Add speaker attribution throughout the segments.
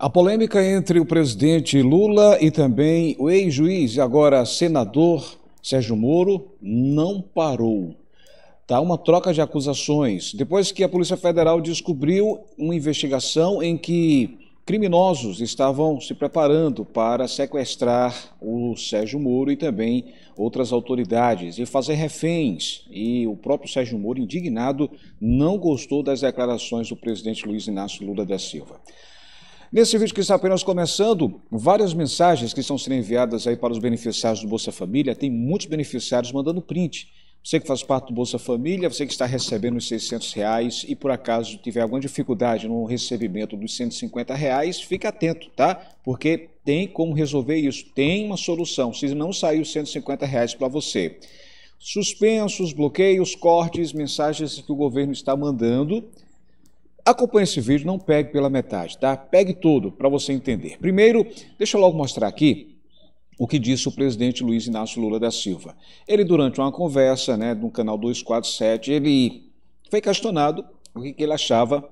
Speaker 1: A polêmica entre o presidente Lula e também o ex-juiz e agora senador Sérgio Moro não parou. Tá uma troca de acusações. Depois que a Polícia Federal descobriu uma investigação em que criminosos estavam se preparando para sequestrar o Sérgio Moro e também outras autoridades e fazer reféns. E o próprio Sérgio Moro, indignado, não gostou das declarações do presidente Luiz Inácio Lula da Silva. Nesse vídeo que está apenas começando, várias mensagens que estão sendo enviadas aí para os beneficiários do Bolsa Família, tem muitos beneficiários mandando print. Você que faz parte do Bolsa Família, você que está recebendo os 600 reais e por acaso tiver alguma dificuldade no recebimento dos 150 reais, fique atento, tá? Porque tem como resolver isso, tem uma solução, se não sair os 150 reais para você. Suspensos, bloqueios, cortes, mensagens que o governo está mandando Acompanhe esse vídeo, não pegue pela metade, tá? Pegue todo para você entender. Primeiro, deixa eu logo mostrar aqui o que disse o presidente Luiz Inácio Lula da Silva. Ele, durante uma conversa né, no canal 247, ele foi questionado o que ele achava,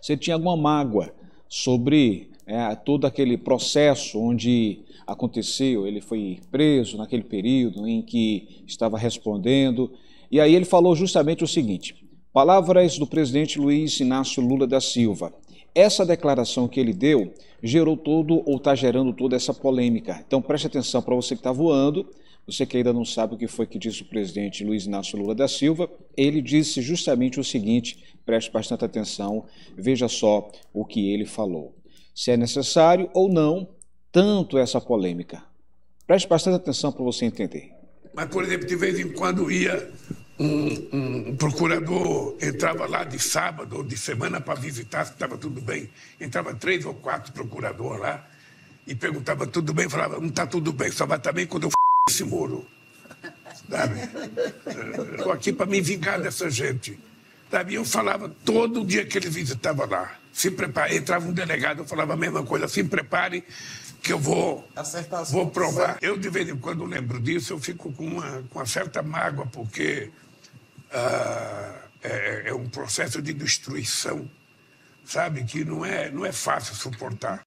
Speaker 1: se ele tinha alguma mágoa sobre é, todo aquele processo onde aconteceu, ele foi preso naquele período em que estava respondendo. E aí ele falou justamente o seguinte: Palavras do presidente Luiz Inácio Lula da Silva. Essa declaração que ele deu gerou todo ou está gerando toda essa polêmica. Então preste atenção para você que está voando, você que ainda não sabe o que foi que disse o presidente Luiz Inácio Lula da Silva, ele disse justamente o seguinte: preste bastante atenção, veja só o que ele falou. Se é necessário ou não, tanto essa polêmica. Preste bastante atenção para você entender.
Speaker 2: Mas, por exemplo, de vez em quando ia um, um procurador entrava lá de sábado ou de semana para visitar se estava tudo bem. Entrava três ou quatro procuradores lá e perguntava tudo bem, falava, não está tudo bem, só vai estar tá bem quando eu f*** esse muro. Estou aqui para me vingar dessa gente. Sabe? Eu falava todo dia que ele visitava lá. Se prepare, entrava um delegado, eu falava a mesma coisa, se prepare que eu vou, vou provar. Eu, de vez em quando, lembro disso, eu fico com uma, com uma certa mágoa, porque ah, é, é, é um processo de destruição, sabe, que não é, não é fácil suportar.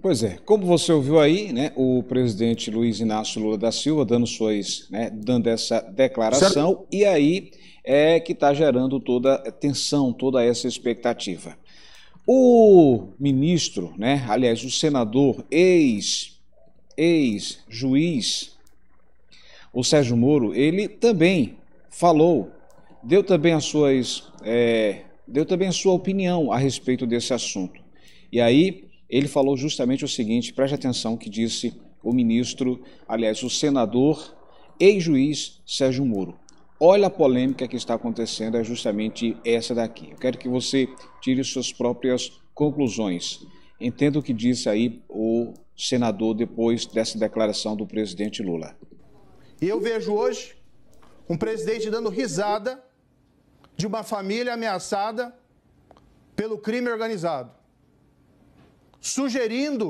Speaker 1: Pois é, como você ouviu aí, né, o presidente Luiz Inácio Lula da Silva dando suas, né, dando essa declaração e aí é que está gerando toda a tensão, toda essa expectativa. O ministro, né, aliás, o senador ex ex juiz o Sérgio Moro, ele também falou, deu também as suas, é, deu também a sua opinião a respeito desse assunto. E aí ele falou justamente o seguinte, preste atenção que disse o ministro, aliás, o senador ex-juiz Sérgio Moro. Olha a polêmica que está acontecendo, é justamente essa daqui. Eu quero que você tire suas próprias conclusões. Entenda o que disse aí o senador depois dessa declaração do presidente Lula.
Speaker 2: E eu vejo hoje um presidente dando risada de uma família ameaçada pelo crime organizado, sugerindo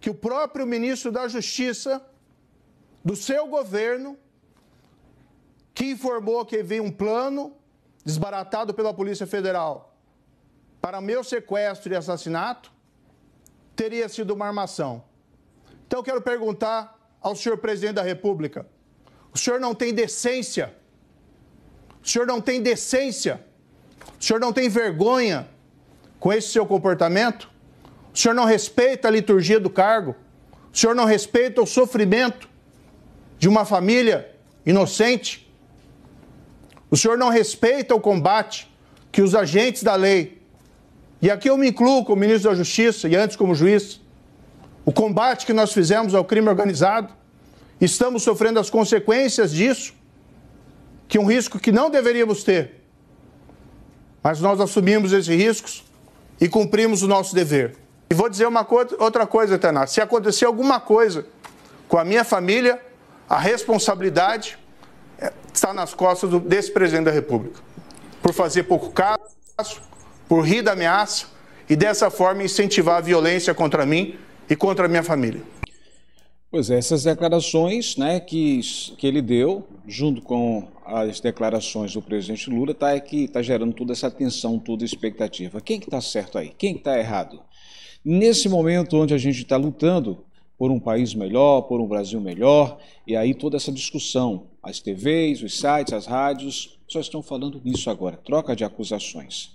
Speaker 2: que o próprio ministro da Justiça do seu governo, que informou que havia um plano desbaratado pela Polícia Federal para meu sequestro e assassinato, teria sido uma armação. Então, eu quero perguntar ao senhor presidente da República o senhor não tem decência. O senhor não tem decência. O senhor não tem vergonha com esse seu comportamento. O senhor não respeita a liturgia do cargo. O senhor não respeita o sofrimento de uma família inocente. O senhor não respeita o combate que os agentes da lei, e aqui eu me incluo como ministro da Justiça e antes como juiz, o combate que nós fizemos ao crime organizado, Estamos sofrendo as consequências disso, que é um risco que não deveríamos ter. Mas nós assumimos esses riscos e cumprimos o nosso dever. E vou dizer uma co outra coisa, Taná. Se acontecer alguma coisa com a minha família, a responsabilidade eh, está nas costas do, desse presidente da República. Por fazer pouco caso, por rir da ameaça e dessa forma incentivar a violência contra mim e contra a minha família.
Speaker 1: Pois é, essas declarações né, que, que ele deu, junto com as declarações do presidente Lula, está é tá gerando toda essa tensão, toda expectativa. Quem que está certo aí? Quem que está errado? Nesse momento onde a gente está lutando por um país melhor, por um Brasil melhor, e aí toda essa discussão, as TVs, os sites, as rádios, só estão falando nisso agora, troca de acusações.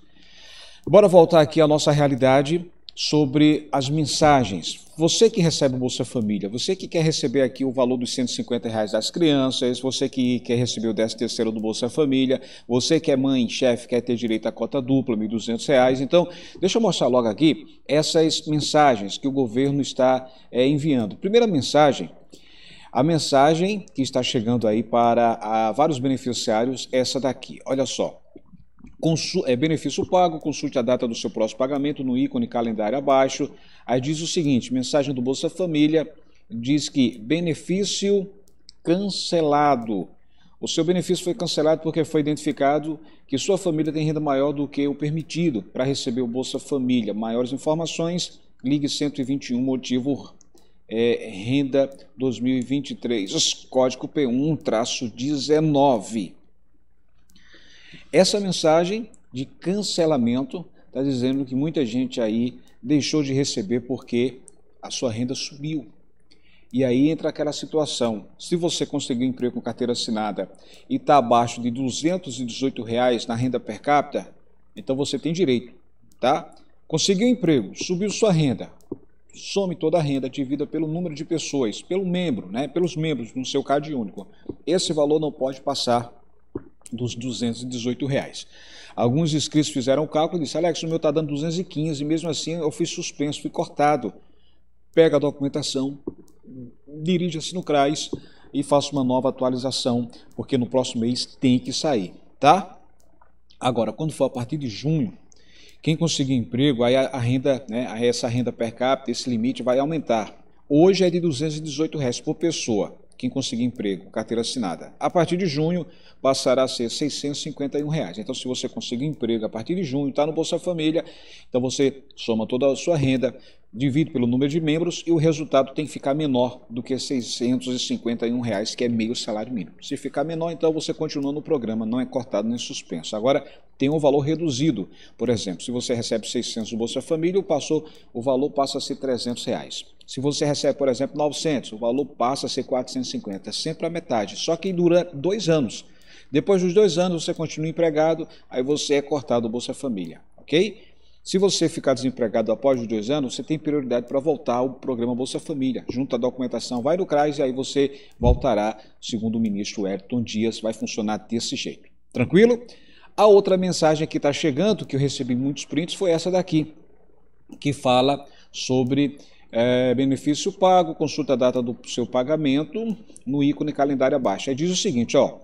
Speaker 1: Bora voltar aqui à nossa realidade sobre as mensagens. Você que recebe o Bolsa Família, você que quer receber aqui o valor dos 150 reais das crianças, você que quer receber o 13 terceiro do Bolsa Família, você que é mãe, chefe, quer ter direito à cota dupla, 1.200 reais. Então, deixa eu mostrar logo aqui essas mensagens que o governo está é, enviando. Primeira mensagem, a mensagem que está chegando aí para ah, vários beneficiários é essa daqui. Olha só, Consu é benefício pago, consulte a data do seu próximo pagamento no ícone calendário abaixo. Aí diz o seguinte: mensagem do Bolsa Família diz que benefício cancelado. O seu benefício foi cancelado porque foi identificado que sua família tem renda maior do que o permitido para receber o Bolsa Família. Maiores informações, ligue 121 motivo é, renda 2023, código P1-19. Essa mensagem de cancelamento está dizendo que muita gente aí deixou de receber porque a sua renda subiu. E aí entra aquela situação. Se você conseguiu um emprego com carteira assinada e está abaixo de R$ 218 reais na renda per capita, então você tem direito, tá? Conseguiu um emprego, subiu sua renda, some toda a renda dividida pelo número de pessoas, pelo membro, né? Pelos membros no seu CAD único. Esse valor não pode passar dos 218 reais. Alguns inscritos fizeram o cálculo e disseram, Alex, o meu está dando 215, mesmo assim eu fui suspenso, fui cortado. Pega a documentação, dirija-se assim no CRAS e faça uma nova atualização, porque no próximo mês tem que sair, tá? Agora, quando for a partir de junho, quem conseguir emprego, aí a, renda, né, essa renda per capita, esse limite vai aumentar. Hoje é de R$ 218 reais por pessoa quem conseguir emprego, carteira assinada. A partir de junho, passará a ser R$ 651. Reais. Então, se você conseguir emprego a partir de junho, está no Bolsa Família, então você soma toda a sua renda, divide pelo número de membros e o resultado tem que ficar menor do que R$ 651, reais, que é meio salário mínimo. Se ficar menor, então você continua no programa, não é cortado nem suspenso. Agora, tem um valor reduzido. Por exemplo, se você recebe 600 do Bolsa Família, passou, o valor passa a ser R$ 300. Reais. Se você recebe, por exemplo, 900, o valor passa a ser 450, é sempre a metade. Só que dura dois anos. Depois dos dois anos, você continua empregado, aí você é cortado do Bolsa Família, ok? Se você ficar desempregado após os dois anos, você tem prioridade para voltar ao programa Bolsa Família. Junta a documentação, vai no CRAS e aí você voltará, segundo o ministro Ayrton Dias, vai funcionar desse jeito. Tranquilo? A outra mensagem que está chegando, que eu recebi muitos prints, foi essa daqui, que fala sobre é, benefício pago, consulta a data do seu pagamento no ícone calendário abaixo. Aí diz o seguinte, ó,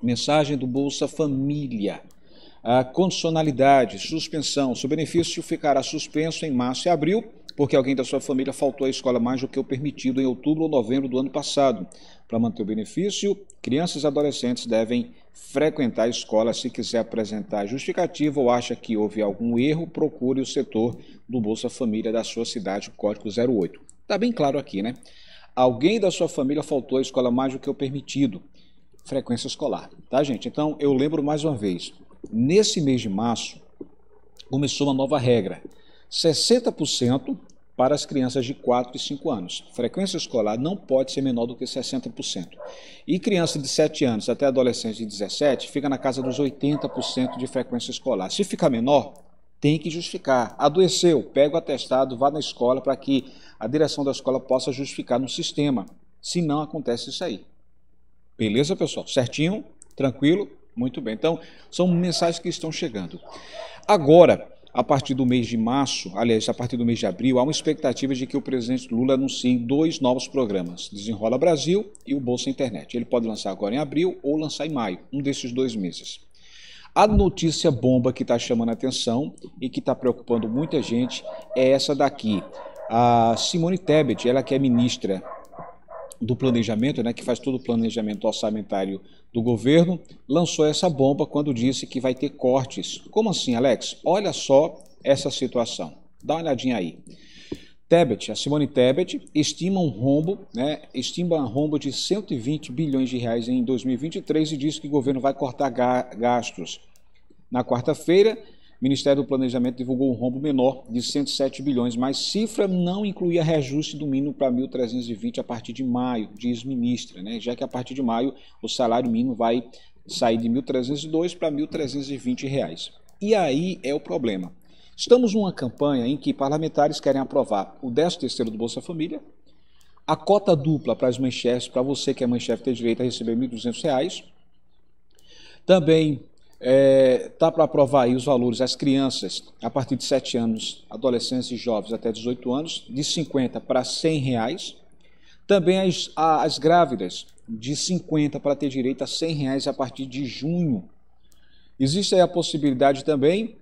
Speaker 1: mensagem do Bolsa Família, a condicionalidade, suspensão, seu benefício ficará suspenso em março e abril, porque alguém da sua família faltou à escola mais do que o permitido em outubro ou novembro do ano passado. Para manter o benefício, crianças e adolescentes devem frequentar a escola se quiser apresentar justificativa ou acha que houve algum erro, procure o setor do Bolsa Família da sua cidade, código 08. Está bem claro aqui, né? Alguém da sua família faltou à escola mais do que o permitido. Frequência escolar, tá, gente? Então, eu lembro mais uma vez. Nesse mês de março, começou uma nova regra 60% para as crianças de 4 e 5 anos. Frequência escolar não pode ser menor do que 60%. E criança de 7 anos até adolescente de 17 fica na casa dos 80% de frequência escolar. Se ficar menor, tem que justificar. Adoeceu, pega o atestado, vá na escola para que a direção da escola possa justificar no sistema. Se não acontece isso aí. Beleza, pessoal? Certinho? Tranquilo? Muito bem. Então, são mensagens que estão chegando. Agora, a partir do mês de março, aliás, a partir do mês de abril, há uma expectativa de que o presidente Lula anuncie dois novos programas, Desenrola Brasil e o Bolsa Internet. Ele pode lançar agora em abril ou lançar em maio, um desses dois meses. A notícia bomba que está chamando a atenção e que está preocupando muita gente é essa daqui. A Simone Tebet, ela que é ministra do planejamento, né, que faz todo o planejamento orçamentário do governo, lançou essa bomba quando disse que vai ter cortes. Como assim, Alex? Olha só essa situação. Dá uma olhadinha aí. Tebet, a Simone Tebet, estima um rombo, né, estima um rombo de 120 bilhões de reais em 2023 e diz que o governo vai cortar gastos. Na quarta-feira, Ministério do Planejamento divulgou um rombo menor de 107 bilhões, mas cifra não incluía reajuste do mínimo para 1.320 a partir de maio, diz ministra, né? já que a partir de maio o salário mínimo vai sair de 1.302 para 1.320 reais. E aí é o problema. Estamos numa campanha em que parlamentares querem aprovar o 13º do Bolsa Família, a cota dupla para as mães chefes, para você que é mãe-chefe ter direito a receber R$ 1.200, também é, tá para aprovar aí os valores às crianças a partir de 7 anos, adolescentes e jovens até 18 anos, de 50 para 100 reais. Também as, as grávidas, de 50 para ter direito a 100 reais a partir de junho. Existe aí a possibilidade também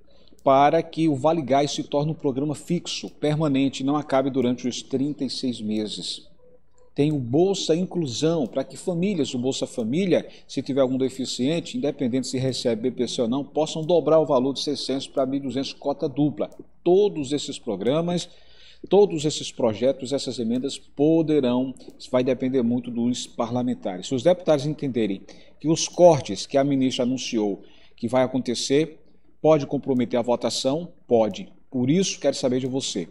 Speaker 1: para que o Vale Gás se torne um programa fixo, permanente, não acabe durante os 36 meses tem o Bolsa Inclusão, para que famílias, o Bolsa Família, se tiver algum deficiente, independente se recebe BPC ou não, possam dobrar o valor de 600 para 1.200 cota dupla. Todos esses programas, todos esses projetos, essas emendas poderão, vai depender muito dos parlamentares. Se os deputados entenderem que os cortes que a ministra anunciou que vai acontecer, pode comprometer a votação? Pode. Por isso, quero saber de você.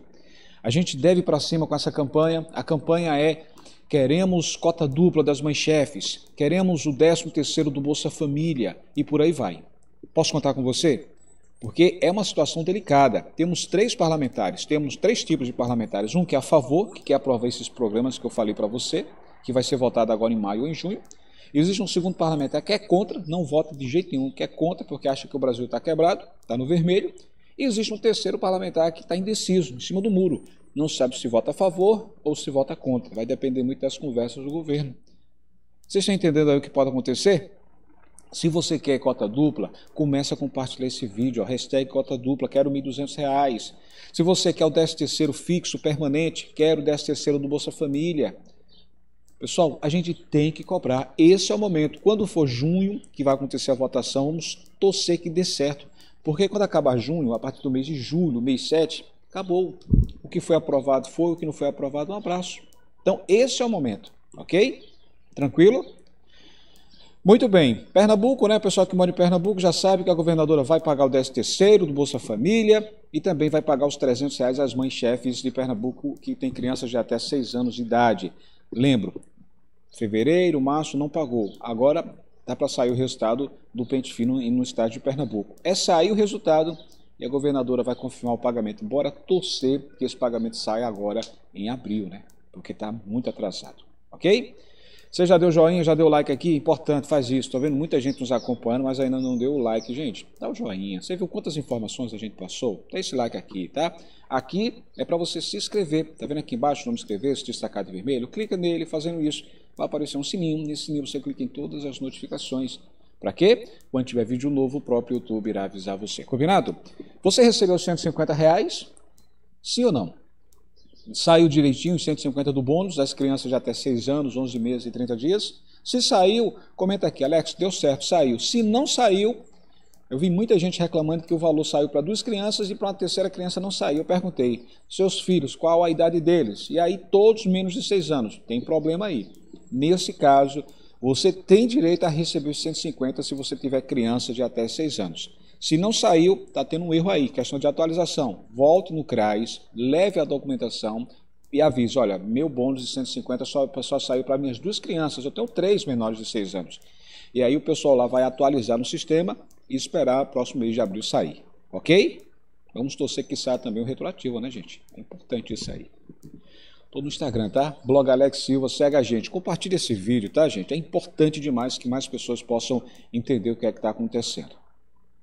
Speaker 1: A gente deve ir para cima com essa campanha. A campanha é queremos cota dupla das mães chefes, queremos o 13 terceiro do Bolsa Família e por aí vai. Posso contar com você? Porque é uma situação delicada. Temos três parlamentares, temos três tipos de parlamentares. Um que é a favor, que quer aprovar esses programas que eu falei para você, que vai ser votado agora em maio ou em junho. E existe um segundo parlamentar que é contra, não vota de jeito nenhum, que é contra porque acha que o Brasil está quebrado, está no vermelho. E existe um terceiro parlamentar que está indeciso, em cima do muro. Não sabe se vota a favor ou se vota contra. Vai depender muito das conversas do governo. Vocês estão entendendo aí o que pode acontecer? Se você quer cota dupla, comece a compartilhar esse vídeo. Ó, hashtag cota dupla, quero R$ 1.200. Se você quer o 10 terceiro fixo, permanente, quero o 10 terceiro do Bolsa Família. Pessoal, a gente tem que cobrar. Esse é o momento. Quando for junho, que vai acontecer a votação, vamos torcer que dê certo. Porque quando acaba junho, a partir do mês de julho, mês 7, acabou. O que foi aprovado foi, o que não foi aprovado, um abraço. Então, esse é o momento, ok? Tranquilo? Muito bem. Pernambuco, né? O pessoal que mora em Pernambuco já sabe que a governadora vai pagar o 13 terceiro do Bolsa Família e também vai pagar os 300 reais às mães chefes de Pernambuco que têm crianças de até 6 anos de idade. Lembro, fevereiro, março não pagou. Agora Dá para sair o resultado do pente fino no estado de Pernambuco. É sair o resultado e a governadora vai confirmar o pagamento. Bora torcer que esse pagamento saia agora em abril, né? Porque está muito atrasado. Ok? Você já deu joinha, já deu like aqui? Importante, faz isso. Estou vendo muita gente nos acompanhando, mas ainda não deu o like. Gente, dá o joinha. Você viu quantas informações a gente passou? Dá esse like aqui, tá? Aqui é para você se inscrever. Tá vendo aqui embaixo o nome inscrever, se destacar de vermelho? Clica nele fazendo isso. Vai aparecer um sininho. Nesse sininho você clica em todas as notificações. Para quê? Quando tiver vídeo novo, o próprio YouTube irá avisar você. Combinado? Você recebeu 150 reais? Sim ou não? Saiu direitinho os 150 do bônus, das crianças de até 6 anos, 11 meses e 30 dias. Se saiu, comenta aqui, Alex, deu certo, saiu. Se não saiu, eu vi muita gente reclamando que o valor saiu para duas crianças e para uma terceira criança não saiu. Eu perguntei, seus filhos, qual a idade deles? E aí, todos menos de 6 anos. Tem problema aí. Nesse caso, você tem direito a receber os 150 se você tiver criança de até 6 anos. Se não saiu, está tendo um erro aí, questão de atualização. Volte no CRAS, leve a documentação e avise, olha, meu bônus de 150 só, só saiu para minhas duas crianças, eu tenho três menores de seis anos. E aí o pessoal lá vai atualizar no sistema e esperar o próximo mês de abril sair, ok? Vamos torcer que saia também o retroativo, né, gente? É importante isso aí. Tô no Instagram, tá? Blog Alex Silva, segue a gente. Compartilha esse vídeo, tá, gente? É importante demais que mais pessoas possam entender o que é que está acontecendo.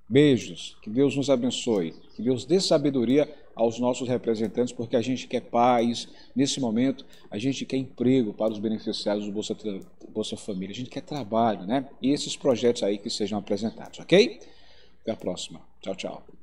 Speaker 1: Beijos, que Deus nos abençoe, que Deus dê sabedoria aos nossos representantes, porque a gente quer paz nesse momento, a gente quer emprego para os beneficiários do Bolsa, Bolsa Família, a gente quer trabalho, né? E esses projetos aí que sejam apresentados, ok? Até a próxima. Tchau, tchau.